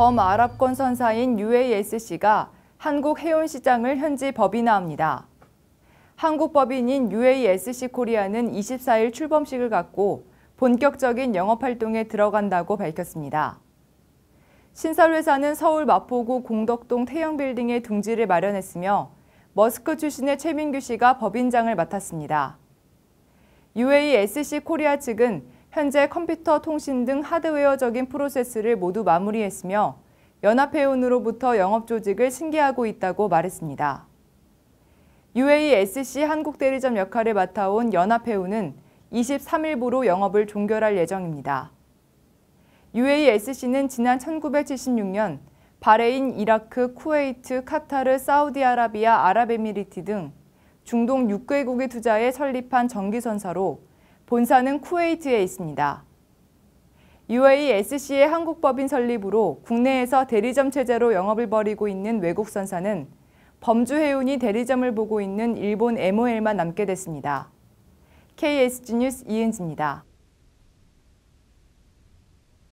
범아랍권 선사인 UASC가 한국 해운시장을 현지 법인화합니다. 한국 법인인 UASC 코리아는 24일 출범식을 갖고 본격적인 영업활동에 들어간다고 밝혔습니다. 신설회사는 서울 마포구 공덕동 태형빌딩에 둥지를 마련했으며 머스크 출신의 최민규 씨가 법인장을 맡았습니다. UASC 코리아 측은 현재 컴퓨터 통신 등 하드웨어적인 프로세스를 모두 마무리했으며 연합회원으로부터 영업 조직을 승계하고 있다고 말했습니다. UASC 한국대리점 역할을 맡아온 연합회원은 23일부로 영업을 종결할 예정입니다. UASC는 지난 1976년 바레인, 이라크, 쿠웨이트, 카타르, 사우디아라비아, 아랍에미리트 등 중동 6개국의 투자에 설립한 정기선사로 본사는 쿠웨이트에 있습니다. UASC의 한국법인 설립으로 국내에서 대리점 체제로 영업을 벌이고 있는 외국 선사는 범주해운이 대리점을 보고 있는 일본 MOL만 남게 됐습니다. KSG 뉴스 이은지입니다.